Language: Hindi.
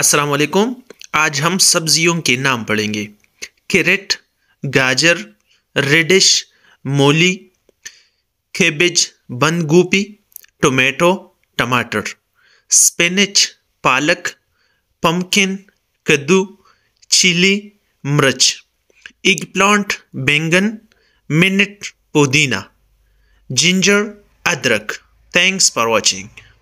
अस्सलाम वालेकुम आज हम सब्जियों के नाम पढ़ेंगे कैरेट गाजर रेडिश मूली केबेज बंद गोभी टोमेटो टमाटर स्पिनच पालक पम्पकिन कद्दू चिली मिर्च इग प्लांट बैंगन मिनट पुदीना जिंजर अदरक थैंक्स फॉर वॉचिंग